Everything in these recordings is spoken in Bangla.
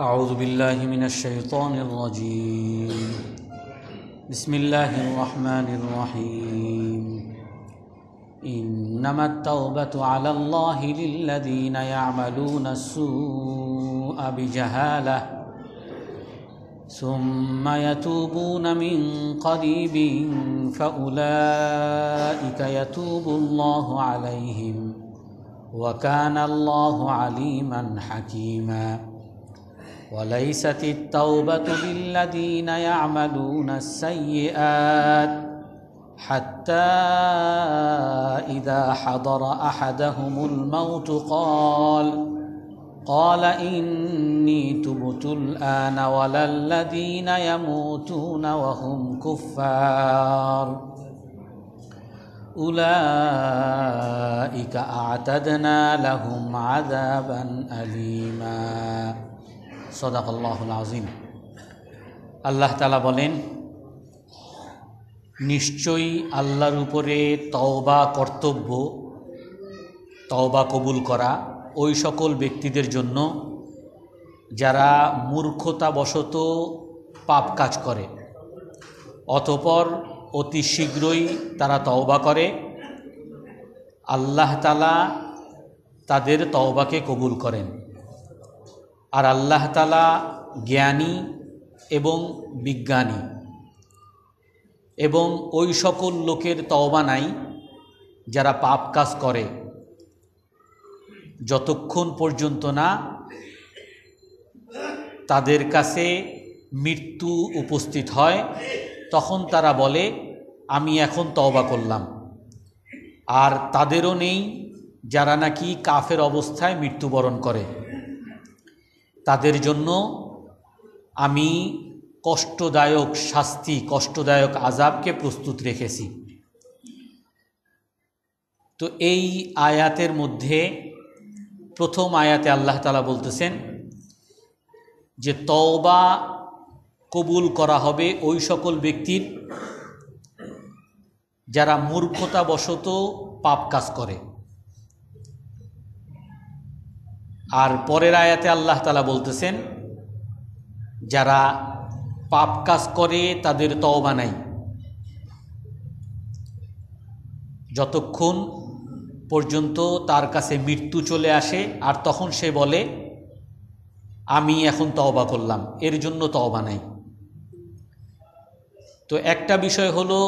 أعوذ بالله من الشيطان الرجيم بسم الله الرحمن الرحيم إنما التوبة على الله للذين يعملون السوء بجهاله ثم يتوبون من قريب فأولئك يتوب الله عليهم وكان الله عليما حكيما وليست التوبة للذين يعملون السيئات حتى إذا حضر أحدهم الموت قال قال إني تبت الآن ولا الذين يموتون وهم كفار أولئك أعتدنا لهم عذابا أليماً সদাকল্লাহুল আজিম আল্লাহ তালা বলেন নিশ্চয়ই আল্লাহর উপরে তওবা কর্তব্য তওবা কবুল করা ওই সকল ব্যক্তিদের জন্য যারা মূর্খতাবশত পাপ কাজ করে অতপর অতি শীঘ্রই তারা তওবা করে আল্লাহ তালা তাদের তওবাকে কবুল করেন আর আল্লাহ তালা জ্ঞানী এবং বিজ্ঞানী এবং ওই সকল লোকের তওবা নাই যারা পাপ কাজ করে যতক্ষণ পর্যন্ত না তাদের কাছে মৃত্যু উপস্থিত হয় তখন তারা বলে আমি এখন তওবা করলাম আর তাদেরও নেই যারা নাকি কাফের অবস্থায় মৃত্যুবরণ করে তাদের জন্য আমি কষ্টদায়ক শাস্তি কষ্টদায়ক আজাবকে প্রস্তুত রেখেছি তো এই আয়াতের মধ্যে প্রথম আয়াতে আল্লাহ তালা বলতেছেন যে তওবা কবুল করা হবে ওই সকল ব্যক্তির যারা মূর্খতাবশত পাপ কাজ করে আর পরের আয়াতে আল্লাহ তালা বলতেছেন যারা পাপ কাজ করে তাদের তওবা নাই যতক্ষণ পর্যন্ত তার কাছে মৃত্যু চলে আসে আর তখন সে বলে আমি এখন তওবা করলাম এর জন্য তওবা নাই তো একটা বিষয় হলো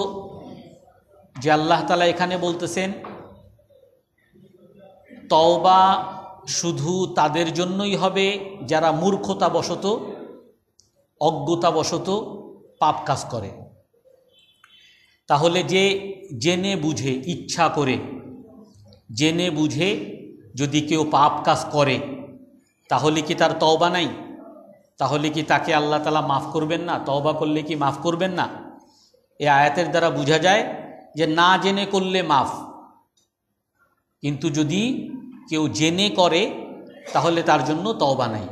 যে আল্লাহ তালা এখানে বলতেছেন তওবা শুধু তাদের জন্যই হবে যারা মূর্খতা অজ্ঞতা অজ্ঞতাবশত পাপ কাজ করে তাহলে যে জেনে বুঝে ইচ্ছা করে জেনে বুঝে যদি কেউ পাপ কাজ করে তাহলে কি তার তওবা নাই তাহলে কি তাকে আল্লাহ তালা মাফ করবেন না তওবা করলে কি মাফ করবেন না এ আয়াতের দ্বারা বোঝা যায় যে না জেনে করলে মাফ কিন্তু যদি কেউ জেনে করে তাহলে তার জন্য তওবা নাই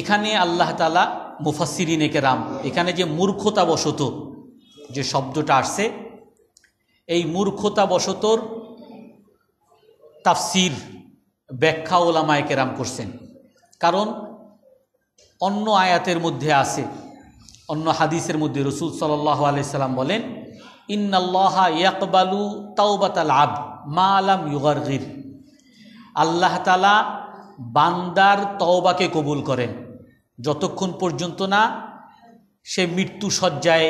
এখানে আল্লাহ তালা মুফাসিরিন কেরাম এখানে যে মূর্খতা বসত যে শব্দটা আসছে এই মূর্খতা বসতর তাফসির ব্যাখ্যা ওলামায় কেরাম করছেন কারণ অন্য আয়াতের মধ্যে আছে অন্য হাদিসের মধ্যে রসুল সাল্লাহ আলাইসাল্লাম বলেন ইন্নাল্লাহা তাওবাতাল আব মা আলাম ইউগারগির আল্লাহ তালা বান্দার তওবাকে কবুল করেন যতক্ষণ পর্যন্ত না সে মৃত্যু সজ্জায়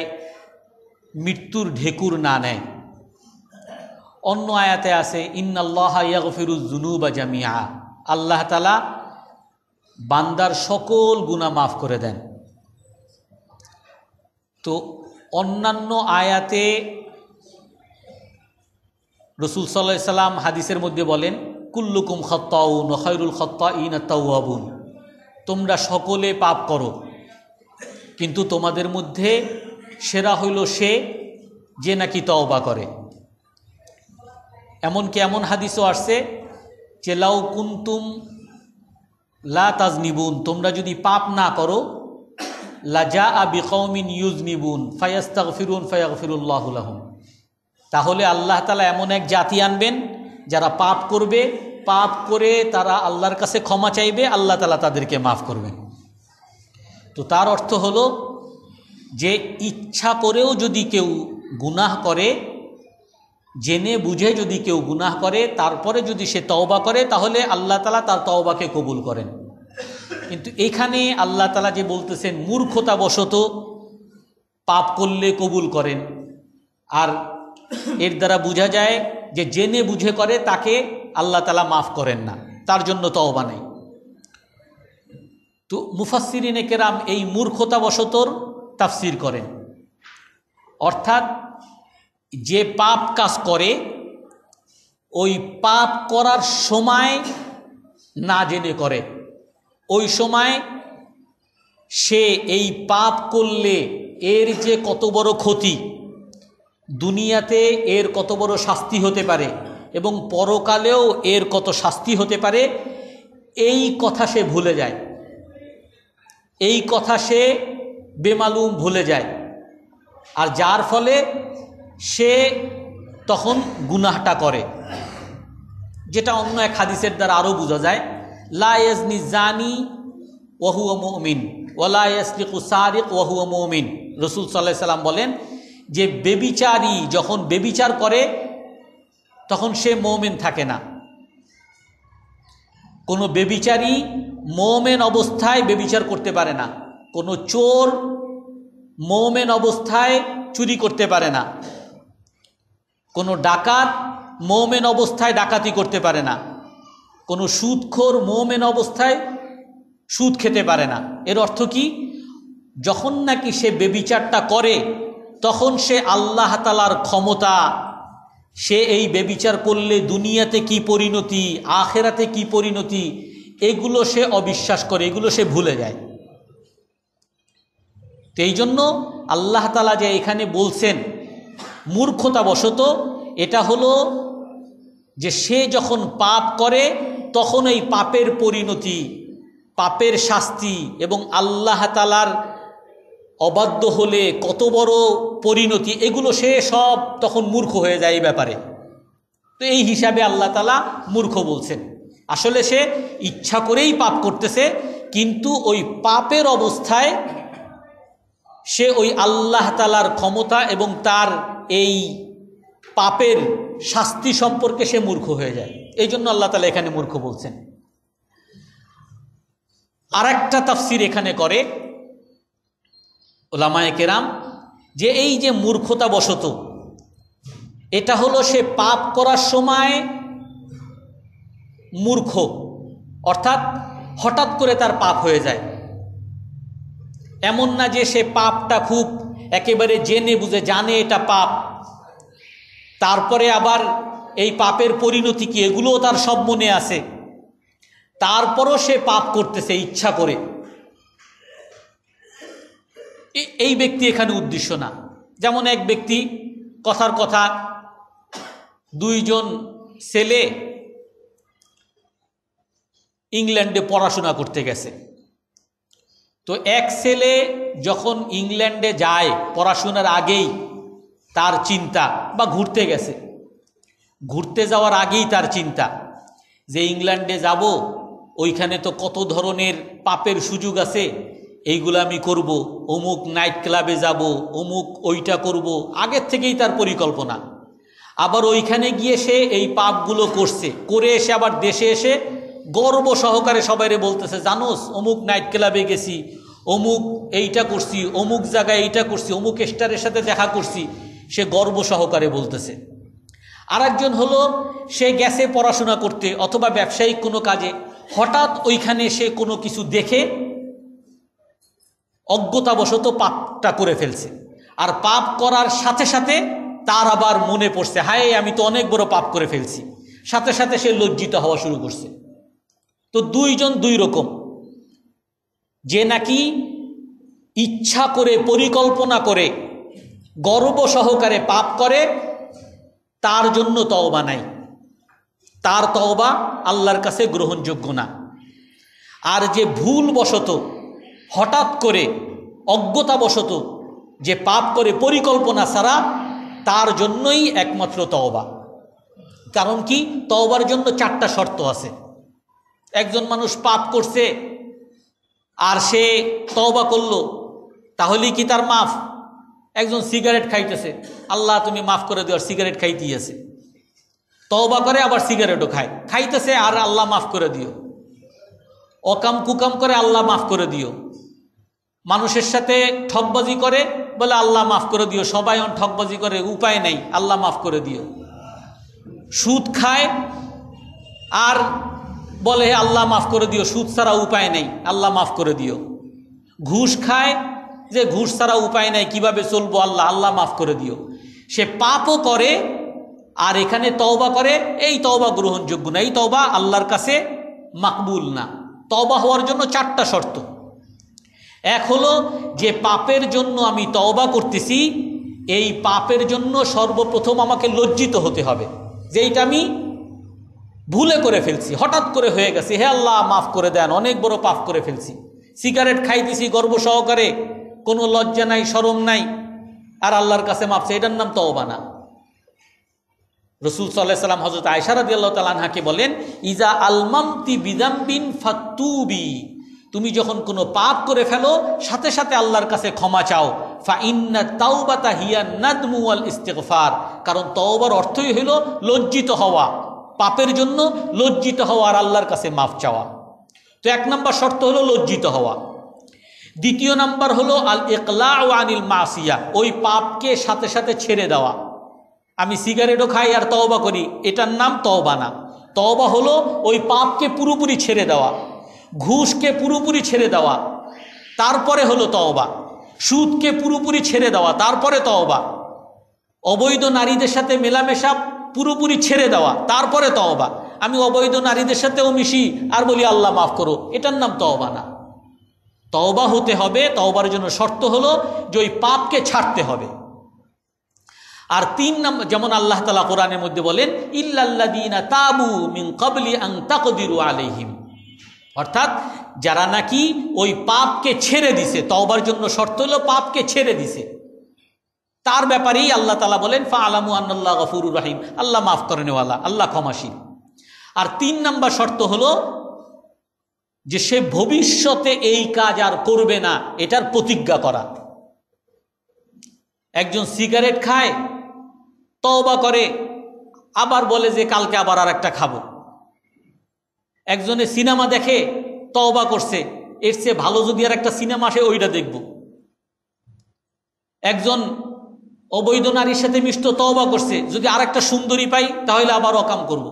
মৃত্যুর ঢেকুর না নেয় অন্য আয়াতে আছে ইন্নাল্লাহ ইয়াগফিরুজ জুনুবা জামিয়া আল্লাহ তালা বান্দার সকল গুণা মাফ করে দেন তো অন্যান্য আয়াতে রসুল সাল্লাহ সাল্লাম হাদিসের মধ্যে বলেন কুল্লুকুম খত্তাউন খৈরুল খত্তা ইন তাউন তোমরা সকলে পাপ করো কিন্তু তোমাদের মধ্যে সেরা হইল সে যে নাকি তওবা করে এমনকি এমন হাদিসও আসছে যে লাউ কুন্তুম লা তাজনিবুন তোমরা যদি পাপ না করো লাজা আবি কৌমিন ইউজনিবুন ফায়াস্তাক ফিরুন ফায়াক ফিরুল্লাহুল্লাহম তাহলে আল্লাহ তালা এমন এক জাতি আনবেন যারা পাপ করবে পাপ করে তারা আল্লাহর কাছে ক্ষমা চাইবে আল্লাহ তালা তাদেরকে মাফ করবেন তো তার অর্থ হলো যে ইচ্ছা করেও যদি কেউ গুনাহ করে জেনে বুঝে যদি কেউ গুনাহ করে তারপরে যদি সে তওবা করে তাহলে আল্লাহ তালা তার তওবাকে কবুল করেন কিন্তু এখানে আল্লাহ তালা যে বলতেছেন মূর্খতা বশত পাপ করলে কবুল করেন আর এর দ্বারা বোঝা যায় যে জেনে বুঝে করে তাকে আল্লাহ তালা মাফ করেন না তার জন্য তওবা নেই তো মুফাসিরিনে কেরাম এই মূর্খতা বশতর তাফসির করেন অর্থাৎ যে পাপ কাজ করে ওই পাপ করার সময় না জেনে করে ওই সময় সে এই পাপ করলে এর যে কত বড় ক্ষতি দুনিয়াতে এর কত বড় শাস্তি হতে পারে এবং পরকালেও এর কত শাস্তি হতে পারে এই কথা সে ভুলে যায় এই কথা সে বেমালুম ভুলে যায় আর যার ফলে সে তখন গুনাহটা করে যেটা অন্য এক হাদিসের দ্বারা আরও বোঝা যায় লাজনি জানি ওহু মমিন ওলায়সলিকু সারিক ওহু মমিন রসুল সাল্লাহ সাল্লাম বলেন যে বেবিচারী যখন বেবিচার করে তখন সে মৌমেন থাকে না কোনো বেবিচারী মৌমেন অবস্থায় বেবিচার করতে পারে না কোনো চোর মৌমেন অবস্থায় চুরি করতে পারে না কোনো ডাকাত মৌমেন অবস্থায় ডাকাতি করতে পারে না কোনো সুদখোর মোমেন অবস্থায় সুদ খেতে পারে না এর অর্থ কি যখন নাকি সে বেবিচারটা করে তখন সে আল্লাহ তালার ক্ষমতা সে এই বেবিচার করলে দুনিয়াতে কি পরিণতি আখেরাতে কি পরিণতি এগুলো সে অবিশ্বাস করে এগুলো সে ভুলে যায় সেই জন্য আল্লাহ তালা যে এখানে বলছেন মূর্খতাবশত এটা হলো যে সে যখন পাপ করে তখন এই পাপের পরিণতি পাপের শাস্তি এবং আল্লাহ তালার অবাধ্য হলে কত বড় পরিণতি এগুলো সে সব তখন মূর্খ হয়ে যায় এই ব্যাপারে তো এই হিসাবে আল্লাহ তালা মূর্খ বলছেন আসলে সে ইচ্ছা করেই পাপ করতেছে কিন্তু ওই পাপের অবস্থায় সে ওই আল্লাহ আল্লাহতালার ক্ষমতা এবং তার এই পাপের শাস্তি সম্পর্কে সে মূর্খ হয়ে যায় এই জন্য আল্লাহ তালা এখানে মূর্খ বলছেন আর একটা তাফসির এখানে করে ওলামায় কেরাম যে এই যে মূর্খতা বশত এটা হলো সে পাপ করার সময় মূর্খ অর্থাৎ হঠাৎ করে তার পাপ হয়ে যায় এমন না যে সে পাপটা খুব একেবারে জেনে বুঝে জানে এটা পাপ তারপরে আবার এই পাপের পরিণতি কি এগুলোও তার সব মনে আছে তারপরও সে পাপ করতেছে ইচ্ছা করে এই ব্যক্তি এখানে উদ্দেশ্য না যেমন এক ব্যক্তি কথার কথা দুইজন ছেলে ইংল্যান্ডে পড়াশোনা করতে গেছে তো এক ছেলে যখন ইংল্যান্ডে যায় পড়াশোনার আগেই তার চিন্তা বা ঘুরতে গেছে ঘুরতে যাওয়ার আগেই তার চিন্তা যে ইংল্যান্ডে যাব ওইখানে তো কত ধরনের পাপের সুযোগ আছে এইগুলো আমি করব অমুক নাইট ক্লাবে যাব অমুক ওইটা করব আগের থেকেই তার পরিকল্পনা আবার ওইখানে গিয়ে সে এই পাপগুলো করছে করে এসে আবার দেশে এসে গর্ব সহকারে সবাইরে বলতেছে জানোস অমুক নাইট ক্লাবে গেছি অমুক এইটা করছি অমুক জায়গায় এইটা করছি অমুক স্টারের সাথে দেখা করছি সে গর্ব সহকারে বলতেছে আরেকজন হলো সে গ্যাসে পড়াশোনা করতে অথবা ব্যবসায়িক কোনো কাজে হঠাৎ ওইখানে সে কোনো কিছু দেখে অজ্ঞতাবশত পাপটা করে ফেলছে আর পাপ করার সাথে সাথে তার আবার মনে পড়ছে হায় আমি তো অনেক বড় পাপ করে ফেলছি সাথে সাথে সে লজ্জিত হওয়া শুরু করছে তো দুইজন দুই রকম যে নাকি ইচ্ছা করে পরিকল্পনা করে গর্ব সহকারে পাপ করে তার জন্য তওবা নাই তার তওবা আল্লাহর কাছে গ্রহণযোগ্য না আর যে ভুল বসত হঠাৎ করে অজ্ঞতা বসত যে পাপ করে পরিকল্পনা ছাড়া তার জন্যই একমাত্র তওবা কারণ কি তওবার জন্য চারটা শর্ত আছে একজন মানুষ পাপ করছে আর সে তওবা করল তাহলেই কি তার মাফ একজন সিগারেট খাইতেছে আল্লাহ তুমি মাফ করে দিও আর সিগারেট খাইতেই আছে তওবা করে আবার সিগারেটও খায় খাইতেছে আর আল্লাহ মাফ করে দিও অকাম কুকাম করে আল্লাহ মাফ করে দিও মানুষের সাথে ঠকবাজি করে বলে আল্লাহ মাফ করে দিও সবাই অন ঠকবাজি করে উপায় নেই আল্লাহ মাফ করে দিও সুদ খায় আর বলে আল্লাহ মাফ করে দিও সুদ ছাড়া উপায় নেই আল্লাহ মাফ করে দিও ঘুষ খায় যে ঘুষ ছাড়া উপায় নাই কিভাবে চলবো আল্লাহ আল্লাহ মাফ করে দিও সে পাপও করে আর এখানে তওবা করে এই তওবা গ্রহণযোগ্য না এই তওবা আল্লাহর কাছে মাকবুল না তওবা হওয়ার জন্য চারটা শর্ত এক হলো যে পাপের জন্য আমি তওবা করতেছি এই পাপের জন্য সর্বপ্রথম আমাকে লজ্জিত হতে হবে যে এইটা আমি ভুলে করে ফেলছি হঠাৎ করে হয়ে গেছে হে আল্লাহ মাফ করে দেন অনেক বড় পাপ করে ফেলছি সিগারেট খাইতেছি গর্ব সহকারে কোনো লজ্জা নাই সরম নাই আর আল্লাহর কাছে মাপছে এটার নাম তওবানা রসুল সাল্লাহ সাল্লাম হজরত আয়সারদ আল্লাহ তালাহাকে বলেন ইজা আলমামতি বিদাম্বিন ফাতুবি তুমি যখন কোনো পাপ করে ফেলো সাথে সাথে আল্লাহর কাছে ক্ষমা চাও ফা ইন্না তাওবাতা হিয়া নাদমু আল ইস্তেকফার কারণ তওবার অর্থই হইল লজ্জিত হওয়া পাপের জন্য লজ্জিত হওয়া আর আল্লাহর কাছে মাফ চাওয়া তো এক নম্বর শর্ত হলো লজ্জিত হওয়া দ্বিতীয় নাম্বার হলো আল একলা ও আনিল মাসিয়া ওই পাপকে সাথে সাথে ছেড়ে দেওয়া আমি সিগারেটও খাই আর তওবা করি এটার নাম তওবা না তওবা হলো ওই পাপকে পুরোপুরি ছেড়ে দেওয়া ঘুষকে পুরোপুরি ছেড়ে দেওয়া তারপরে হলো তওবা সুদকে পুরোপুরি ছেড়ে দেওয়া তারপরে তওবা অবৈধ নারীদের সাথে মেলামেশা পুরোপুরি ছেড়ে দেওয়া তারপরে তওবা আমি অবৈধ নারীদের সাথেও মিশি আর বলি আল্লাহ মাফ করো এটার নাম তওবা না তওবা হতে হবে তওবার জন্য শর্ত হলো যে ওই পাপকে ছাড়তে হবে আর তিন নম্বর যেমন আল্লাহ তালা কোরআনের মধ্যে বলেন ইল্লাল্লাদিনা তাবু মিন কবলি আং তাকদিরু আলাইহিম অর্থাৎ যারা নাকি ওই পাপকে ছেড়ে দিছে তওবার জন্য শর্ত হলো পাপকে ছেড়ে দিছে তার ব্যাপারেই আল্লাহ তালা বলেন ফা আলামু আন্নাল্লাহ গফুরুর রাহিম আল্লাহ মাফ করেনেওয়ালা আল্লাহ ক্ষমাসীন আর তিন নম্বর শর্ত হলো যে সে ভবিষ্যতে এই কাজ আর করবে না এটার প্রতিজ্ঞা করা একজন সিগারেট খায় তওবা করে আবার বলে যে কালকে আবার আর একটা খাবো একজনে সিনেমা দেখে তওবা করছে এর চেয়ে ভালো যদি আর একটা সিনেমা আসে ওইটা দেখব একজন অবৈধ নারীর সাথে মিষ্ট তওবা করছে যদি আর একটা সুন্দরী পাই তাহলে আবার অকাম করব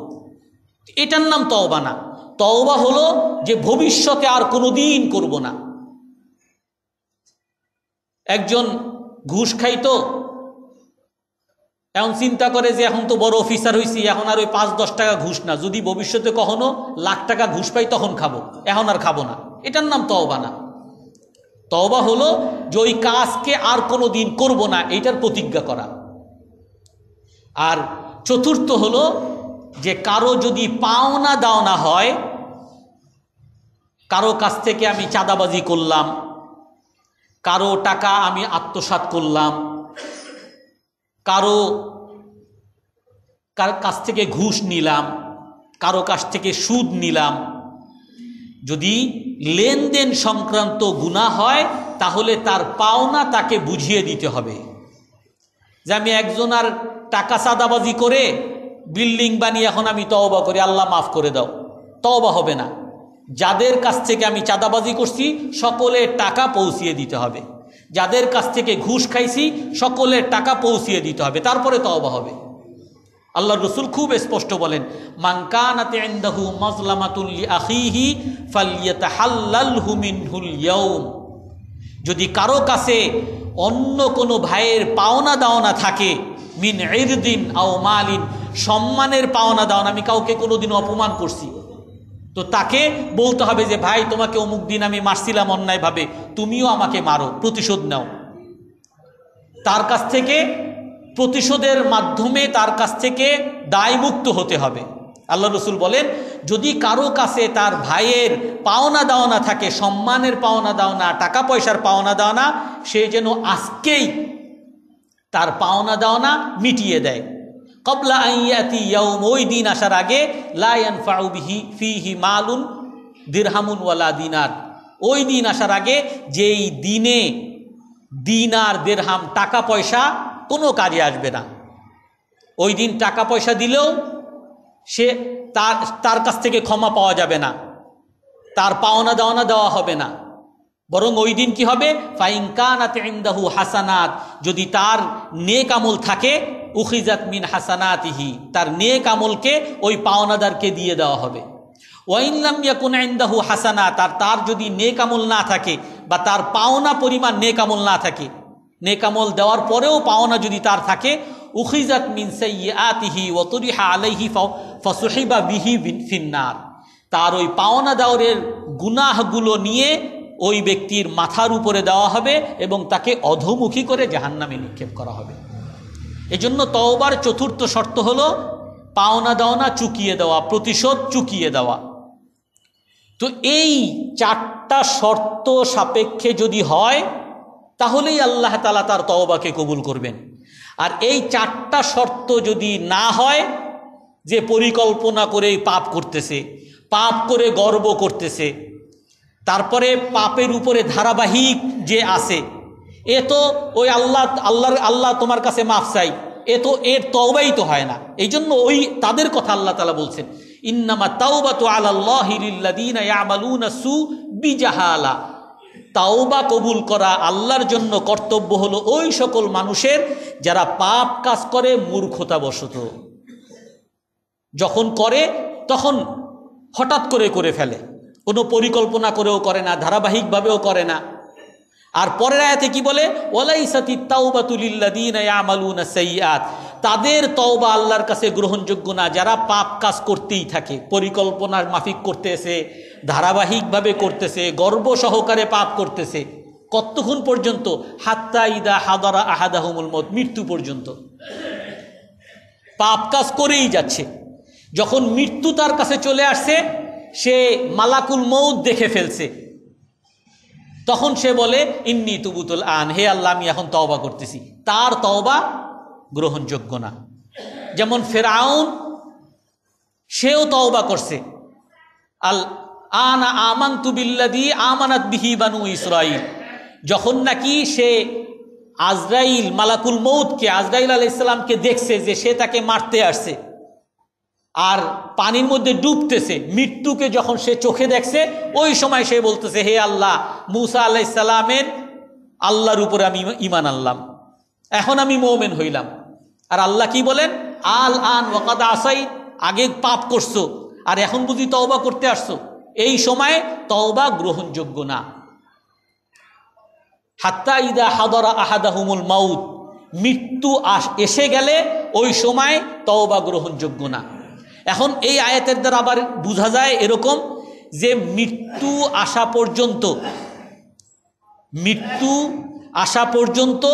এটার নাম তওবা না তওবা হলো যে ভবিষ্যতে আর কোনো দিন করবো না একজন ঘুষ খাইতো এখন চিন্তা করে যে এখন তো বড় অফিসার হয়েছি এখন আর ওই পাঁচ দশ টাকা ঘুষ না যদি ভবিষ্যতে কখনো লাখ টাকা ঘুষ পাই তখন খাবো এখন আর খাবো না এটার নাম তওবা না তওবা হলো যে ওই কাজকে আর কোনো দিন করবো না এইটার প্রতিজ্ঞা করা আর চতুর্থ হলো যে কারো যদি পাওনা দাওনা হয় কারো কাছ থেকে আমি চাঁদাবাজি করলাম কারো টাকা আমি আত্মসাত করলাম কারো কার কাছ থেকে ঘুষ নিলাম কারো কাছ থেকে সুদ নিলাম যদি লেনদেন সংক্রান্ত গুণা হয় তাহলে তার পাওনা তাকে বুঝিয়ে দিতে হবে যে আমি একজন আর টাকা চাঁদাবাজি করে বিল্ডিং বানিয়ে এখন আমি তওবা করি আল্লাহ মাফ করে দাও তওবা হবে না যাদের কাছ থেকে আমি চাঁদাবাজি করছি সকলের টাকা পৌঁছিয়ে দিতে হবে যাদের কাছ থেকে ঘুষ খাইছি সকলের টাকা পৌঁছিয়ে দিতে হবে তারপরে তওবা হবে আল্লাহ রসুল খুব স্পষ্ট বলেন মাংকানাতেহু মজলামাতুল্লি আহিহি ফালিয়াতাহুমিনহুলিয়ম যদি কারো কাছে অন্য কোনো ভাইয়ের পাওনা দাওনা থাকে মিন দিন আও মালিন সম্মানের পাওনা দাওনা আমি কাউকে কোনোদিন অপমান করছি তো তাকে বলতে হবে যে ভাই তোমাকে অমুক দিন আমি মারছিলাম অন্যায়ভাবে তুমিও আমাকে মারো প্রতিশোধ নাও তার কাছ থেকে প্রতিশোধের মাধ্যমে তার কাছ থেকে দায়মুক্ত হতে হবে আল্লাহ রসুল বলেন যদি কারো কাছে তার ভাইয়ের পাওনা দাওনা থাকে সম্মানের পাওনা দাওনা টাকা পয়সার পাওনা দাওনা সে যেন আজকেই তার পাওনা দাওনা মিটিয়ে দেয় কবলা আইয়াতি ওই দিন আসার আগে লায়ন ফাউবিহি ফিহি মালুন দিরহামুন ওয়ালা দিনার ওই দিন আসার আগে যেই দিনে দিনার দেড়হাম টাকা পয়সা কোনো কাজে আসবে না ওই দিন টাকা পয়সা দিলেও সে তার তার কাছ থেকে ক্ষমা পাওয়া যাবে না তার পাওনা দাওনা দেওয়া হবে না বরং ওই দিন কি হবে ফাইনকানাত ইমদাহু হাসানাত যদি তার নেক আমল থাকে উখিজাত মিন ইহি তার নেক আমলকে ওই পাওনাদারকে দিয়ে দেওয়া হবে ওয়াইনলাম ইয়াকুন ইন্দাহু হাসানাত আর তার যদি নেক আমল না থাকে বা তার পাওনা পরিমাণ নেক আমল না থাকে নেক আমল দেওয়ার পরেও পাওনা যদি তার থাকে উখিজাত মিন সাইয়াতিহি ওয়াতুরিহা আলাইহি ফসহিবা বিহি ফিন্নার তার ওই পাওনা দাওরের গুনাহগুলো নিয়ে ওই ব্যক্তির মাথার উপরে দেওয়া হবে এবং তাকে অধমুখী করে জাহান্নামে নিক্ষেপ করা হবে এজন্য তওবার চতুর্থ শর্ত হল পাওনা দাওনা চুকিয়ে দেওয়া প্রতিশোধ চুকিয়ে দেওয়া তো এই চারটা শর্ত সাপেক্ষে যদি হয় তাহলেই আল্লাহ তালা তার তওবাকে কবুল করবেন আর এই চারটা শর্ত যদি না হয় যে পরিকল্পনা করে পাপ করতেছে পাপ করে গর্ব করতেছে তারপরে পাপের উপরে ধারাবাহিক যে আসে এ তো ওই আল্লাহ আল্লাহর আল্লাহ তোমার কাছে মাফ চাই এ তো এর তওবাই তো হয় না এই জন্য ওই তাদের কথা আল্লাহ তালা বলছেন ইন্নামা তাওবা তো আল্লাহিনাসু বিজাহালা তাওবা কবুল করা আল্লাহর জন্য কর্তব্য হলো ওই সকল মানুষের যারা পাপ কাজ করে মূর্খতাবশত যখন করে তখন হঠাৎ করে করে ফেলে কোনো পরিকল্পনা করেও করে না ধারাবাহিকভাবেও করে না আর পরের আয়াতে কি বলে ওলাই সাতি তাওবাতুলিল্লাদিনাত তাদের তওবা আল্লাহর কাছে গ্রহণযোগ্য না যারা পাপ কাজ করতেই থাকে পরিকল্পনার মাফিক করতেছে ধারাবাহিকভাবে করতেছে গর্ব সহকারে পাপ করতেছে কতক্ষণ পর্যন্ত হাত্তা ইদা হাদারা আহাদাহমুল মত মৃত্যু পর্যন্ত পাপ কাজ করেই যাচ্ছে যখন মৃত্যু তার কাছে চলে আসছে সে মালাকুল মৌদ দেখে ফেলছে তখন সে বলে ইন্নি তুবুতুল আন হে আল্লাহ আমি এখন তওবা করতেছি তার তওবা গ্রহণযোগ্য না যেমন ফেরাউন সেও তওবা করছে আল আনা আমান তুবিল্লাদি আমানাত বিহি বানু ইসরাইল যখন নাকি সে আজরাইল মালাকুল মৌদকে আজরাইল আলাইসাল্লামকে দেখছে যে সে তাকে মারতে আসছে আর পানির মধ্যে ডুবতেছে মৃত্যুকে যখন সে চোখে দেখছে ওই সময় সে বলতেছে হে আল্লাহ মুসা আল্লাহ ইসাল্লামের আল্লাহর উপরে আমি ইমান আনলাম এখন আমি মৌমেন হইলাম আর আল্লাহ কি বলেন আল আন ওকাদা আসাই আগে পাপ করছো আর এখন বুঝি তওবা করতে আসছো এই সময়ে তওবা গ্রহণযোগ্য না হাত্তা ইদা হাদরা আহাদাহুমুল মাউদ মৃত্যু আস এসে গেলে ওই সময় তওবা গ্রহণযোগ্য না এখন এই আয়াতের দ্বারা আবার বোঝা যায় এরকম যে মৃত্যু আসা পর্যন্ত মৃত্যু আসা পর্যন্ত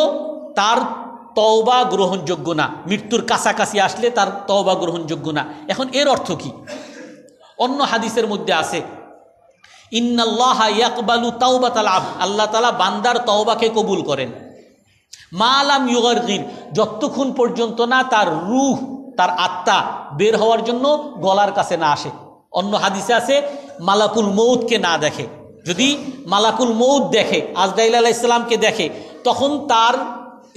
তার তওবা গ্রহণযোগ্য না মৃত্যুর কাছাকাছি আসলে তার তওবা গ্রহণযোগ্য না এখন এর অর্থ কি অন্য হাদিসের মধ্যে আছে ইন্নাল্লাহ ইয়াকবালু তাওবা তালা আল্লাহ তালা বান্দার তওবাকে কবুল করেন মা আলাম ইউর যতক্ষণ পর্যন্ত না তার রুহ তার আত্মা বের হওয়ার জন্য গলার কাছে না আসে অন্য হাদিসে আছে মালাকুল মৌদকে না দেখে যদি মালাকুল মৌদ দেখে আজদাইল আলাহ ইসলামকে দেখে তখন তার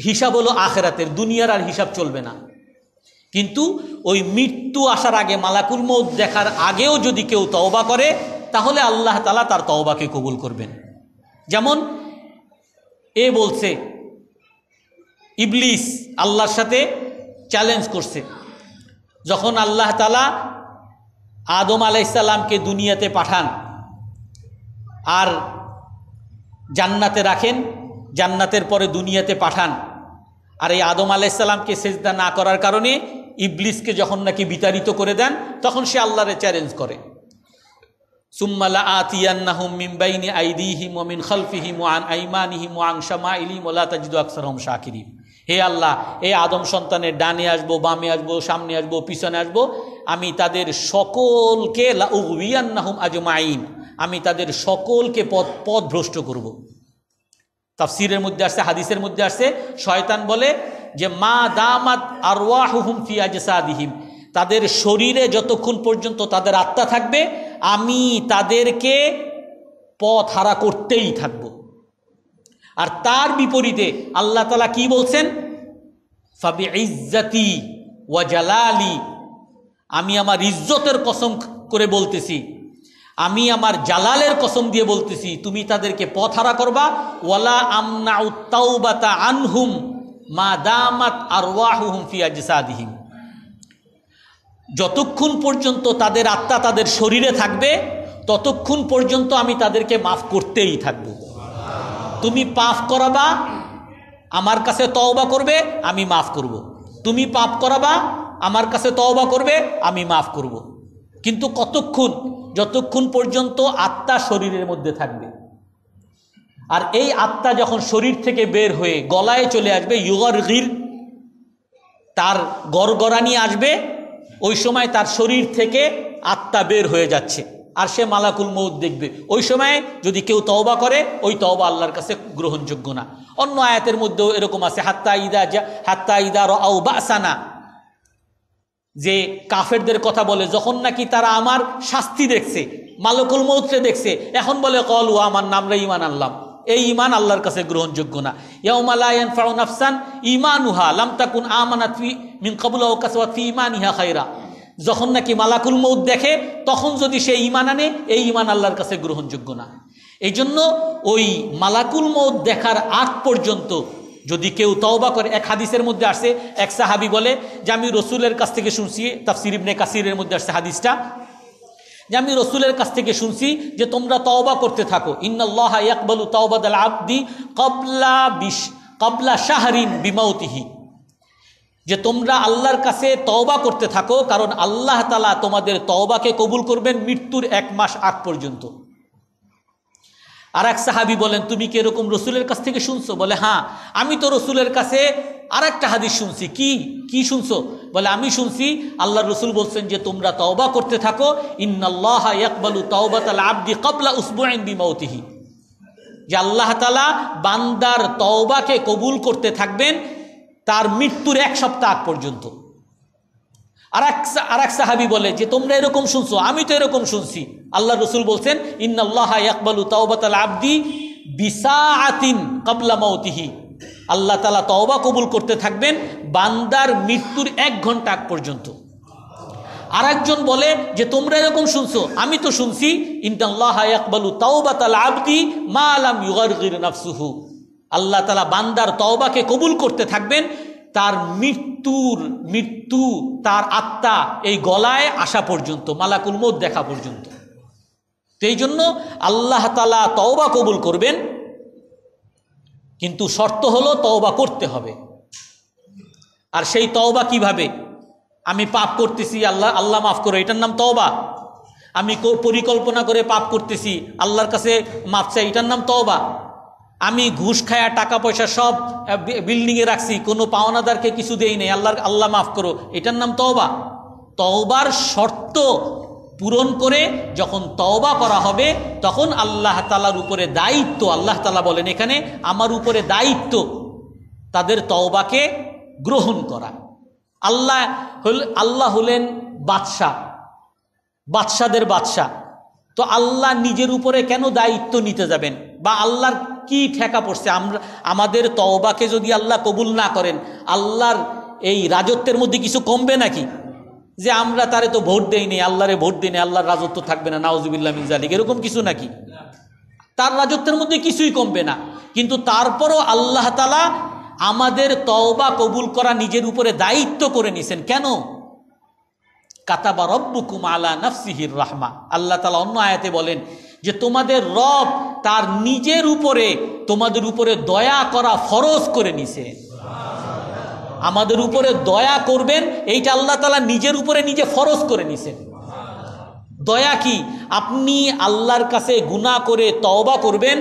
হিসাব হলো আখেরাতের দুনিয়ার আর হিসাব চলবে না কিন্তু ওই মৃত্যু আসার আগে মালাকুল মৌদ দেখার আগেও যদি কেউ তওবা করে তাহলে আল্লাহ তালা তার তওবাকে কবুল করবেন যেমন এ বলছে ইবলিস আল্লাহর সাথে চ্যালেঞ্জ করছে যখন আল্লাহ তালা আদম আলাইসাল্লামকে দুনিয়াতে পাঠান আর জান্নাতে রাখেন জান্নাতের পরে দুনিয়াতে পাঠান আর এই আদম আলাইসাল্লামকে সেজদা না করার কারণে ইবলিসকে যখন নাকি বিতাড়িত করে দেন তখন সে আল্লাহরে চ্যালেঞ্জ করে সুম্মালা আতিয়ান্নাহুম মিম্বাইনি আইদিহিম ওমিন খলফিহিম ওয়ান আইমানিহিম ওয়াং শামা ইলিম ওলা তাজিদু আকসার হম শাকিরিম হে আল্লাহ এ আদম সন্তানের ডানে আসবো বামে আসবো সামনে আসবো পিছনে আসবো আমি তাদের সকলকে উবিয়ান্নাহুম আজমাইন আমি তাদের সকলকে পথ পথ ভ্রষ্ট করব। তাফসিরের মধ্যে আসছে হাদিসের মধ্যে আসছে শয়তান বলে যে মা দামাত আরওয়াহুম ফিয়াজসাদিহিম তাদের শরীরে যতক্ষণ পর্যন্ত তাদের আত্মা থাকবে আমি তাদেরকে পথ হারা করতেই থাকবো আর তার বিপরীতে আল্লাহ তালা কি বলছেন ফাবি ইজ্জাতি ওয়া জালালি আমি আমার ইজ্জতের কসম করে বলতেছি আমি আমার জালালের কসম দিয়ে বলতেছি তুমি তাদেরকে পথ হারা করবা ওয়ালা আমনা উত্তাউবাতা আনহুম মা দামাত আর ওয়াহুম ফিয়াজিসাদিহিম যতক্ষণ পর্যন্ত তাদের আত্মা তাদের শরীরে থাকবে ততক্ষণ পর্যন্ত আমি তাদেরকে মাফ করতেই থাকবো তুমি পাপ করাবা আমার কাছে তওবা করবে আমি মাফ করব। তুমি পাপ করাবা আমার কাছে তওবা করবে আমি মাফ করব। কিন্তু কতক্ষণ যতক্ষণ পর্যন্ত আত্মা শরীরের মধ্যে থাকবে আর এই আত্মা যখন শরীর থেকে বের হয়ে গলায় চলে আসবে ইউর গির তার গড়গড়ানি আসবে ওই সময় তার শরীর থেকে আত্মা বের হয়ে যাচ্ছে আর সে মালাকুল মৌত দেখবে ওই সময়ে যদি কেউ তওবা করে ওই তওবা আল্লাহর কাছে গ্রহণযোগ্য না অন্য আয়াতের মধ্যেও এরকম আছে হাত্তা ইদা যা হাত্তা ইদা রাউ বাসানা যে কাফেরদের কথা বলে যখন নাকি তারা আমার শাস্তি দেখছে মালকুল মৌতরে দেখছে এখন বলে কল ও আমার নামরা ইমান আল্লাহ এই ইমান আল্লাহর কাছে গ্রহণযোগ্য না ফারুন আফসান ইমান উহা লামতাকুন আমানাত মিন কাবুল কাসওয়াত ফি ইমান ইহা খাইরা যখন নাকি মালাকুল মৌদ দেখে তখন যদি সে ইমান আনে এই ইমান আল্লাহর কাছে গ্রহণযোগ্য না এই জন্য ওই মালাকুল মৌদ দেখার আগ পর্যন্ত যদি কেউ তওবা করে এক হাদিসের মধ্যে আসে এক সাহাবি বলে যে আমি রসুলের কাছ থেকে শুনছি তাফসির ইবনে কাসিরের মধ্যে আসছে হাদিসটা যে আমি রসুলের কাছ থেকে শুনছি যে তোমরা তওবা করতে থাকো ইন্নআল্লাহ ইয়াকবালু তওবাদ আব্দি কবলা বিশ কবলা শাহরিন বিমাউতিহী যে তোমরা আল্লাহর কাছে তওবা করতে থাকো কারণ আল্লাহ তালা তোমাদের তওবাকে কবুল করবেন মৃত্যুর এক মাস আগ পর্যন্ত আর এক সাহাবি বলেন তুমি কি এরকম রসুলের কাছ থেকে শুনছো বলে হ্যাঁ আমি তো রসুলের কাছে আর একটা হাদিস শুনছি কি কি শুনছো বলে আমি শুনছি আল্লাহ রসুল বলছেন যে তোমরা তওবা করতে থাকো ইন্নআল্লাহ তওবা তালা আব্দি কবলা উসবুআন বিমাউতিহি যে আল্লাহ তালা বান্দার তওবাকে কবুল করতে থাকবেন তার মৃত্যুর এক সপ্তাহ আগ পর্যন্ত আর এক আর এক সাহাবি বলে যে তোমরা এরকম শুনছো আমি তো এরকম শুনছি আল্লাহ রসুল বলছেন ইন্নআল্লাহ ইয়াকবালু তাওবাতাল আব্দি বিসা আতিন কাবলা মাউতিহি আল্লাহ তালা তওবা কবুল করতে থাকবেন বান্দার মৃত্যুর এক ঘন্টা আগ পর্যন্ত আর একজন বলে যে তোমরা এরকম শুনছো আমি তো শুনছি ইন্দাল্লাহ আকবালু তাওবাতাল আবদি মা আলাম ইউর নাফসুহু আল্লাহ তালা বান্দার তওবাকে কবুল করতে থাকবেন তার মৃত্যুর মৃত্যু তার আত্মা এই গলায় আসা পর্যন্ত মালাকুল মোদ দেখা পর্যন্ত সেই জন্য আল্লাহ তালা তওবা কবুল করবেন কিন্তু শর্ত হলো তওবা করতে হবে আর সেই তওবা কিভাবে আমি পাপ করতেছি আল্লাহ আল্লাহ মাফ করো এটার নাম তওবা আমি পরিকল্পনা করে পাপ করতেছি আল্লাহর কাছে মাফ চাই এটার নাম তওবা আমি ঘুষ খায়া টাকা পয়সা সব বিল্ডিংয়ে রাখছি কোনো পাওনাদারকে কিছু দেই নেই আল্লাহর আল্লাহ মাফ করো এটার নাম তওবা তওবার শর্ত পূরণ করে যখন তওবা করা হবে তখন আল্লাহ তালার উপরে দায়িত্ব আল্লাহ তালা বলেন এখানে আমার উপরে দায়িত্ব তাদের তওবাকে গ্রহণ করা আল্লাহ আল্লাহ হলেন বাদশাহ বাদশাদের বাদশাহ তো আল্লাহ নিজের উপরে কেন দায়িত্ব নিতে যাবেন বা আল্লাহর কি ঠেকা পড়ছে আমরা আমাদের তওবাকে যদি আল্লাহ কবুল না করেন আল্লাহর এই রাজত্বের মধ্যে কিছু কমবে নাকি যে আমরা তারে তো ভোট দেইনি আল্লাহরে ভোট দিইনি আল্লাহর রাজত্ব থাকবে না নাওজুবিল্লা মিনজালিক এরকম কিছু নাকি তার রাজত্বের মধ্যে কিছুই কমবে না কিন্তু তারপরও আল্লাহ তালা আমাদের তওবা কবুল করা নিজের উপরে দায়িত্ব করে নিছেন কেন কাতাবা রব্বুকুম আলা নাফসিহির রাহমা আল্লাহ তালা অন্য আয়াতে বলেন যে তোমাদের রব তার নিজের উপরে তোমাদের উপরে দয়া করা ফরজ করে নিছে আমাদের উপরে দয়া করবেন এইটা আল্লাহ তালা নিজের উপরে নিজে ফরজ করে নিছে দয়া কি আপনি আল্লাহর কাছে গুণা করে তওবা করবেন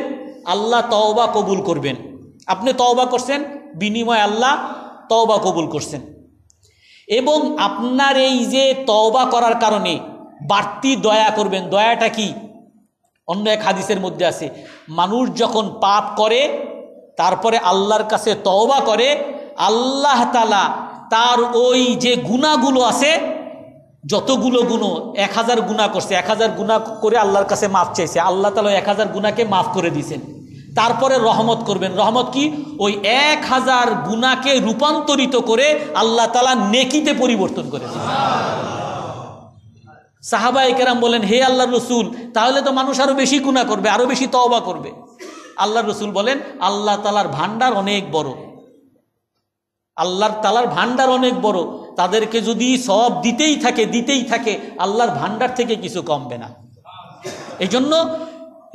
আল্লাহ তওবা কবুল করবেন আপনি তওবা করছেন বিনিময় আল্লাহ তওবা কবুল করছেন এবং আপনার এই যে তওবা করার কারণে বাড়তি দয়া করবেন দয়াটা কি অন্য এক হাদিসের মধ্যে আছে মানুষ যখন পাপ করে তারপরে আল্লাহর কাছে তওবা করে আল্লাহ তালা তার ওই যে গুণাগুলো আছে যতগুলো গুণো এক হাজার গুণা করছে এক হাজার গুণা করে আল্লাহর কাছে মাফ চাইছে আল্লাহ তালা এক হাজার গুণাকে মাফ করে দিয়েছেন তারপরে রহমত করবেন রহমত কি ওই এক হাজার গুণাকে রূপান্তরিত করে আল্লাহ তালা নেকিতে পরিবর্তন করে দিয়েছেন সাহাবাই কেরাম বলেন হে আল্লাহ রসুল তাহলে তো মানুষ আরও বেশি কুনা করবে আরও বেশি তওবা করবে আল্লাহ রসুল বলেন আল্লাহ তালার ভাণ্ডার অনেক বড় আল্লাহর তালার ভান্ডার অনেক বড় তাদেরকে যদি সব দিতেই থাকে দিতেই থাকে আল্লাহর ভাণ্ডার থেকে কিছু কমবে না এই জন্য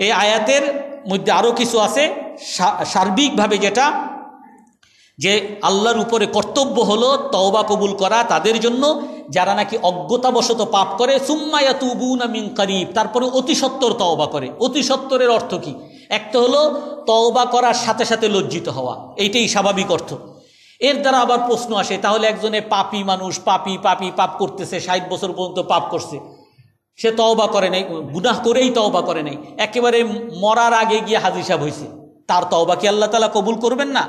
এই আয়াতের মধ্যে আরও কিছু আছে সার্বিকভাবে যেটা যে আল্লাহর উপরে কর্তব্য হলো তওবা কবুল করা তাদের জন্য যারা নাকি অজ্ঞতাবশত পাপ করে সুম্মায়া তুবুনা মিং করিব তারপরে অতি সত্তর তওবা করে অতি সত্তরের অর্থ কি একটা হলো তওবা করার সাথে সাথে লজ্জিত হওয়া এইটাই স্বাভাবিক অর্থ এর দ্বারা আবার প্রশ্ন আসে তাহলে একজনে পাপি মানুষ পাপি পাপি পাপ করতেছে ষাট বছর পর্যন্ত পাপ করছে সে তওবা করে নাই গুনাহ করেই তওবা করে নাই একেবারে মরার আগে গিয়ে হাজির সাহেব হয়েছে তার তওবা কি আল্লাহ তালা কবুল করবেন না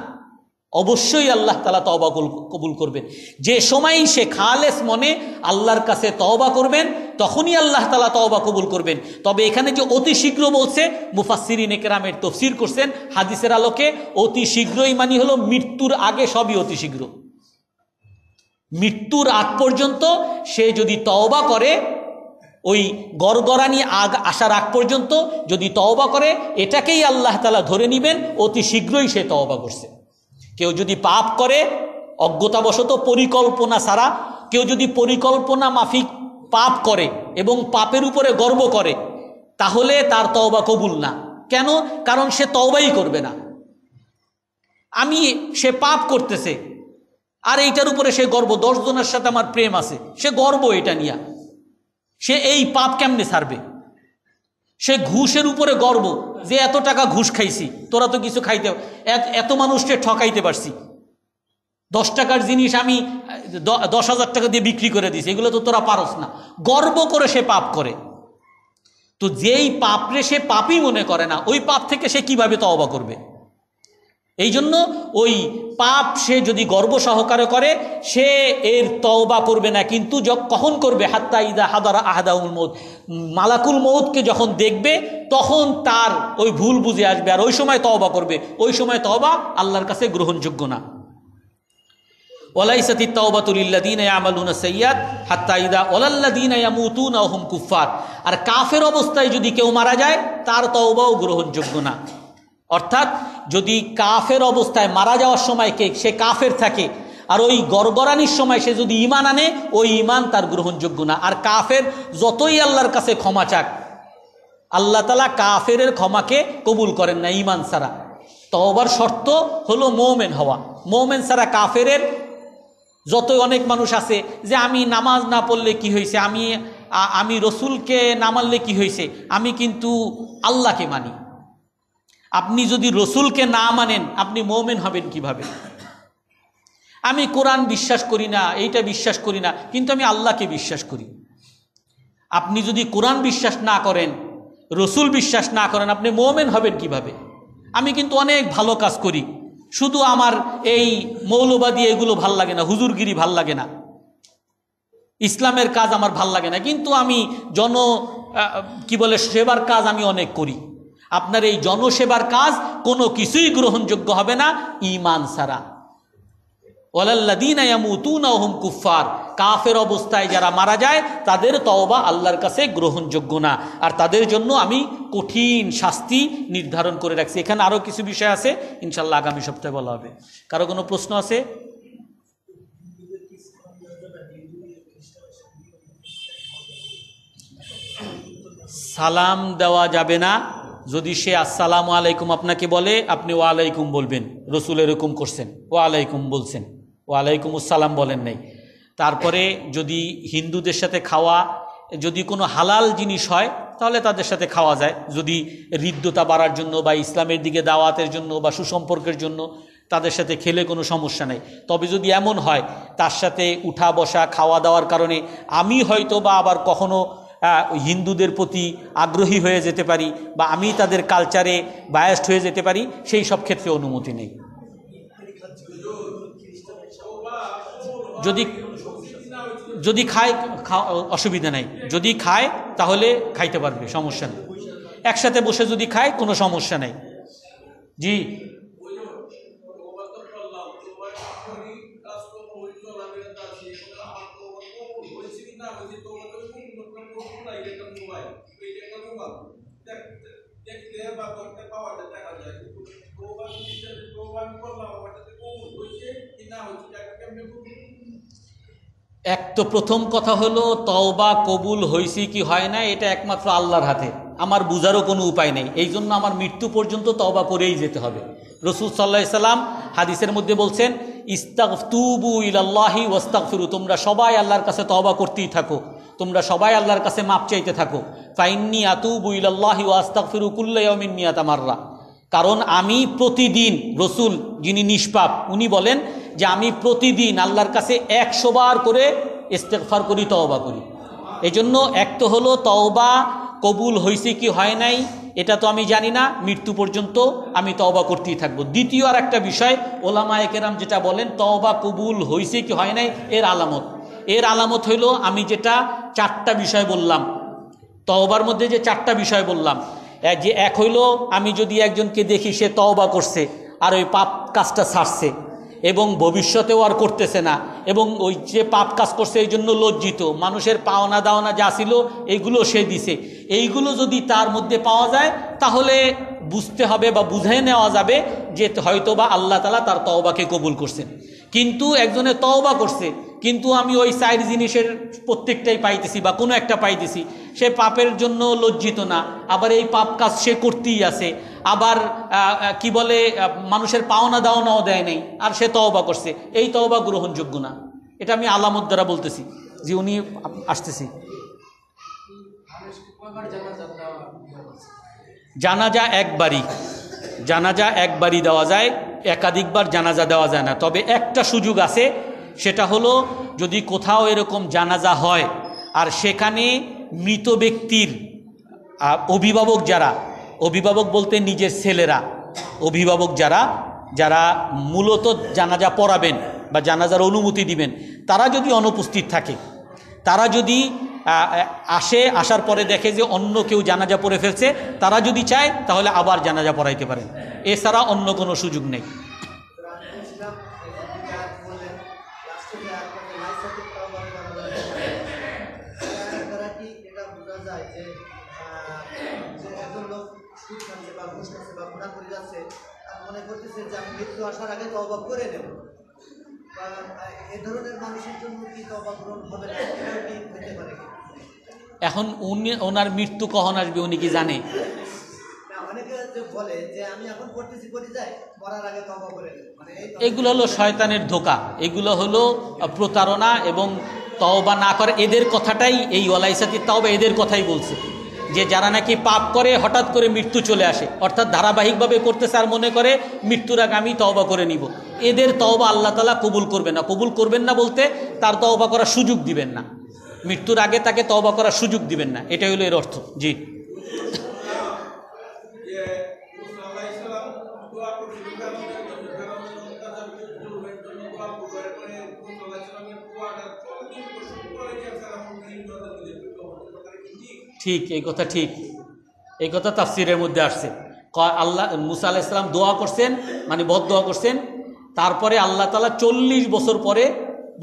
অবশ্যই আল্লাহ তালা তবা কবুল করবেন যে সময় সে খালেস মনে আল্লাহর কাছে তওবা করবেন তখনই আল্লাহ তালা তওবা কবুল করবেন তবে এখানে যে অতি শীঘ্র বলছে মুফাসিরিন একরামের তফসির করছেন হাদিসের আলোকে অতি শীঘ্রই মানি হলো মৃত্যুর আগে সবই অতি শীঘ্র মৃত্যুর আগ পর্যন্ত সে যদি তওবা করে ওই গড়গড়ানি আগ আসার আগ পর্যন্ত যদি তওবা করে এটাকেই আল্লাহ তালা ধরে নেবেন অতি শীঘ্রই সে তওবা করছে কেউ যদি পাপ করে অজ্ঞতাবশত পরিকল্পনা ছাড়া কেউ যদি পরিকল্পনা মাফিক পাপ করে এবং পাপের উপরে গর্ব করে তাহলে তার তওবা কবুল না কেন কারণ সে তওবাই করবে না আমি সে পাপ করতেছে আর এইটার উপরে সে গর্ব দশজনের সাথে আমার প্রেম আছে সে গর্ব এটা নিয়া সে এই পাপ কেমনে ছাড়বে সে ঘুষের উপরে গর্ব যে এত টাকা ঘুষ খাইছি তোরা তো কিছু খাইতে এত মানুষকে ঠকাইতে পারছি দশ টাকার জিনিস আমি দশ হাজার টাকা দিয়ে বিক্রি করে দিছি এগুলো তো তোরা পারস না গর্ব করে সে পাপ করে তো যেই পাপরে সে পাপই মনে করে না ওই পাপ থেকে সে কিভাবে তওবা করবে এই জন্য ওই পাপ সে যদি গর্ব সহকারে করে সে এর তওবা করবে না কিন্তু কখন করবে হাত্তা ইদা হাদারা আহাদাউল মৌত মালাকুল মৌতকে যখন দেখবে তখন তার ওই ভুল বুঝে আসবে আর ওই সময় তওবা করবে ওই সময় তওবা আল্লাহর কাছে গ্রহণযোগ্য না ওলাইসাতি তওবাতুলিল্লাদিন সৈয়াদ আর কাফের অবস্থায় যদি কেউ মারা যায় তার তওবাও গ্রহণযোগ্য না অর্থাৎ যদি কাফের অবস্থায় মারা যাওয়ার সময় কে সে কাফের থাকে আর ওই গরগরানির সময় সে যদি ইমান আনে ওই ইমান তার গ্রহণযোগ্য না আর কাফের যতই আল্লাহর কাছে ক্ষমা চাক আল্লাহ তালা কাফের ক্ষমাকে কবুল করেন না ইমান ছাড়া তবার শর্ত হলো মৌমেন হওয়া মৌমেন ছাড়া কাফের যত অনেক মানুষ আছে যে আমি নামাজ না পড়লে কি হয়েছে আমি আমি রসুলকে না মানলে কি হয়েছে আমি কিন্তু আল্লাহকে মানি আপনি যদি রসুলকে না মানেন আপনি মৌমেন হবেন কিভাবে আমি কোরআন বিশ্বাস করি না এইটা বিশ্বাস করি না কিন্তু আমি আল্লাহকে বিশ্বাস করি আপনি যদি কোরআন বিশ্বাস না করেন রসুল বিশ্বাস না করেন আপনি মৌমেন হবেন কিভাবে আমি কিন্তু অনেক ভালো কাজ করি শুধু আমার এই মৌলবাদী এগুলো ভাল লাগে না হুজুরগিরি ভাল লাগে না ইসলামের কাজ আমার ভাল লাগে না কিন্তু আমি জন কি বলে সেবার কাজ আমি অনেক করি আপনার এই জনসেবার কাজ কোনো কিছুই গ্রহণযোগ্য হবে না ইমান সারা কুফার কাফের অবস্থায় যারা মারা যায় তাদের তওবা আল্লাহর কাছে গ্রহণযোগ্য না আর তাদের জন্য আমি কঠিন শাস্তি নির্ধারণ করে রাখছি এখানে আরও কিছু বিষয় আছে ইনশাল্লাহ আগামী সপ্তাহে বলা হবে কারো কোনো প্রশ্ন আছে সালাম দেওয়া যাবে না যদি সে আসসালাম আলাইকুম আপনাকে বলে আপনি ও আলাইকুম বলবেন রসুল এরকম করছেন ও আলাইকুম বলছেন ও আলাইকুম আসসালাম বলেন নাই তারপরে যদি হিন্দুদের সাথে খাওয়া যদি কোনো হালাল জিনিস হয় তাহলে তাদের সাথে খাওয়া যায় যদি হৃদ্যতা বাড়ার জন্য বা ইসলামের দিকে দাওয়াতের জন্য বা সুসম্পর্কের জন্য তাদের সাথে খেলে কোনো সমস্যা নেই তবে যদি এমন হয় তার সাথে উঠা বসা খাওয়া দাওয়ার কারণে আমি হয়তো বা আবার কখনো হিন্দুদের প্রতি আগ্রহী হয়ে যেতে পারি বা আমি তাদের কালচারে বায়াস্ট হয়ে যেতে পারি সেই সব ক্ষেত্রে অনুমতি নেই যদি যদি খায় অসুবিধা নাই যদি খায় তাহলে খাইতে পারবে সমস্যা নেই একসাথে বসে যদি খায় কোনো সমস্যা নেই জি হয় দেখা যায় করলাম কি না এক তো প্রথম কথা হলো তওবা কবুল হয়েছে কি হয় না এটা একমাত্র আল্লাহর হাতে আমার বুঝারও কোনো উপায় নেই এই জন্য আমার মৃত্যু পর্যন্ত তওবা করেই যেতে হবে রসুল সাল্লাহ সাল্লাম হাদিসের মধ্যে বলছেন ইস্তাক তুবু ইলাল্লাহি ওয়াস্তাক ফিরু তোমরা সবাই আল্লাহর কাছে তওবা করতেই থাকো তোমরা সবাই আল্লাহর কাছে মাপ চাইতে থাকো ফাইন্নি আতু ইলাল্লাহি ওয়াস্তাক ফিরুকুল্লাহমিন মিয়াত তামাররা কারণ আমি প্রতিদিন রসুল যিনি নিষ্পাপ উনি বলেন যে আমি প্রতিদিন আল্লাহর কাছে একশো বার করে ইস্তেকফার করি তওবা করি এজন্য এক তো হলো তওবা কবুল হয়েছে কি হয় নাই এটা তো আমি জানি না মৃত্যু পর্যন্ত আমি তওবা করতেই থাকব দ্বিতীয় আর একটা বিষয় ওলামা একেরাম যেটা বলেন তওবা কবুল হয়েছে কি হয় নাই এর আলামত এর আলামত হইল আমি যেটা চারটা বিষয় বললাম তওবার মধ্যে যে চারটা বিষয় বললাম যে এক হইল আমি যদি একজনকে দেখি সে তওবা করছে আর ওই পাপ কাজটা ছাড়ছে এবং ভবিষ্যতেও আর করতেছে না এবং ওই যে পাপ কাজ করছে এই জন্য লজ্জিত মানুষের পাওনা দাওনা যা ছিল এইগুলো সে দিছে এইগুলো যদি তার মধ্যে পাওয়া যায় তাহলে বুঝতে হবে বা বুঝে নেওয়া যাবে যে হয়তো বা আল্লাহ তালা তার তওবাকে কবুল করছেন কিন্তু একজনে তওবা করছে কিন্তু আমি ওই চার জিনিসের প্রত্যেকটাই পাইতেছি বা কোনো একটা পাইতেছি সে পাপের জন্য লজ্জিত না আবার এই পাপ কাজ সে করতেই আছে আবার কি বলে মানুষের পাওনা দাওনাও দেয় নাই আর সে তওবা করছে এই তওবা গ্রহণযোগ্য না এটা আমি আলামত দ্বারা বলতেছি যে উনি আসতেছি জানাজা একবারই জানাজা একবারই দেওয়া যায় একাধিকবার জানাজা দেওয়া যায় না তবে একটা সুযোগ আছে সেটা হলো যদি কোথাও এরকম জানাজা হয় আর সেখানে মৃত ব্যক্তির অভিভাবক যারা অভিভাবক বলতে নিজের ছেলেরা অভিভাবক যারা যারা মূলত জানাজা পড়াবেন বা জানাজার অনুমতি দিবেন তারা যদি অনুপস্থিত থাকে তারা যদি আসে আসার পরে দেখে যে অন্য কেউ জানাজা পড়ে ফেলছে তারা যদি চায় তাহলে আবার জানাজা পড়াইতে পারেন এছাড়া অন্য কোনো সুযোগ নেই আসার আগে অভাব করে নেব এ ধরনের মানুষের জন্য কি গ্রহণ হবে না কি হতে পারে এখন উনি ওনার মৃত্যু কখন আসবে উনি কি জানে মানে এগুলো হলো শয়তানের ধোকা এগুলো হলো প্রতারণা এবং তওবা না করে এদের কথাটাই এই ওলাইসাতি তওবা এদের কথাই বলছে যে যারা নাকি পাপ করে হঠাৎ করে মৃত্যু চলে আসে অর্থাৎ ধারাবাহিকভাবে করতেছে আর মনে করে মৃত্যুর আগে আমি তওবা করে নিব এদের তওবা আল্লাহ তালা কবুল করবেন না কবুল করবেন না বলতে তার তওবা করার সুযোগ দিবেন না মৃত্যুর আগে তাকে তওবা করার সুযোগ দিবেন না এটাই হলো এর অর্থ জি ঠিক এই কথা ঠিক এই কথা তাফসিরের মধ্যে আসছে আল্লাহ মুসা আল্লাহ ইসলাম দোয়া করছেন মানে বদ দোয়া করছেন তারপরে আল্লাহ তালা চল্লিশ বছর পরে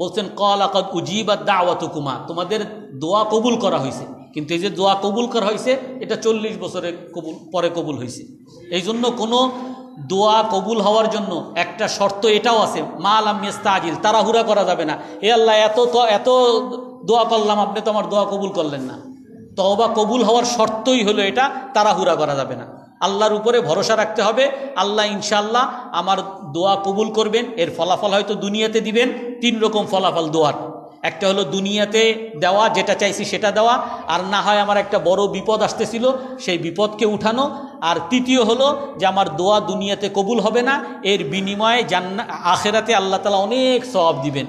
বলছেন কল আকদ উজিবা দাওয়াত কুমা তোমাদের দোয়া কবুল করা হয়েছে কিন্তু এই যে দোয়া কবুল করা হয়েছে এটা চল্লিশ বছরে কবুল পরে কবুল হয়েছে এই জন্য কোনো দোয়া কবুল হওয়ার জন্য একটা শর্ত এটাও আছে মা আলাম মেস্তা আজিল তাড়াহুড়া করা যাবে না এ আল্লাহ এত এত দোয়া করলাম আপনি তো আমার দোয়া কবুল করলেন না তবা কবুল হওয়ার শর্তই হলো এটা তাড়াহুড়া করা যাবে না আল্লাহর উপরে ভরসা রাখতে হবে আল্লাহ ইনশাল্লাহ আমার দোয়া কবুল করবেন এর ফলাফল হয়তো দুনিয়াতে দিবেন তিন রকম ফলাফল দোয়ার একটা হলো দুনিয়াতে দেওয়া যেটা চাইছি সেটা দেওয়া আর না হয় আমার একটা বড় বিপদ আসতেছিল সেই বিপদকে উঠানো আর তৃতীয় হলো যে আমার দোয়া দুনিয়াতে কবুল হবে না এর বিনিময়ে জান্না আখেরাতে আল্লাহ তালা অনেক সব দিবেন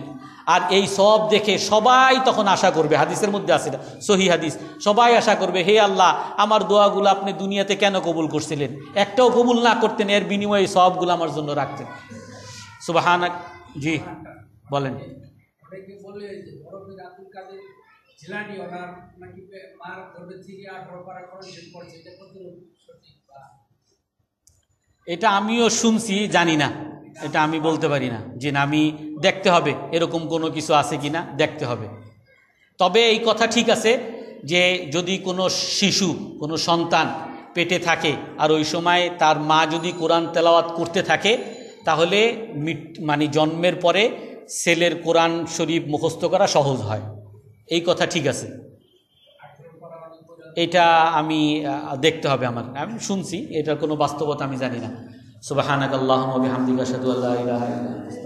আর এই সব দেখে সবাই তখন আশা করবে হাদিসের মধ্যে আছে না সহি হাদিস সবাই আশা করবে হে আল্লাহ আমার দোয়াগুলো আপনি দুনিয়াতে কেন কবুল করছিলেন একটাও কবুল না করতেন এর বিনিময়ে সবগুলো আমার জন্য রাখতেন সুবাহান জি বলেন নাকি মার থেকে আঠারো পারা করেন করছে এটা কত সঠিক এটা আমিও শুনছি জানি না এটা আমি বলতে পারি না যে আমি দেখতে হবে এরকম কোনো কিছু আছে কি না দেখতে হবে তবে এই কথা ঠিক আছে যে যদি কোনো শিশু কোনো সন্তান পেটে থাকে আর ওই সময় তার মা যদি কোরআন তেলাওয়াত করতে থাকে তাহলে মানে জন্মের পরে ছেলের কোরআন শরীফ মুখস্থ করা সহজ হয় এই কথা ঠিক আছে এটা আমি দেখতে হবে আমার আমি শুনছি এটার কোনো বাস্তবতা আমি জানি না সুবাহ আল্লাহ হামদিকা সাদু আল্লাহ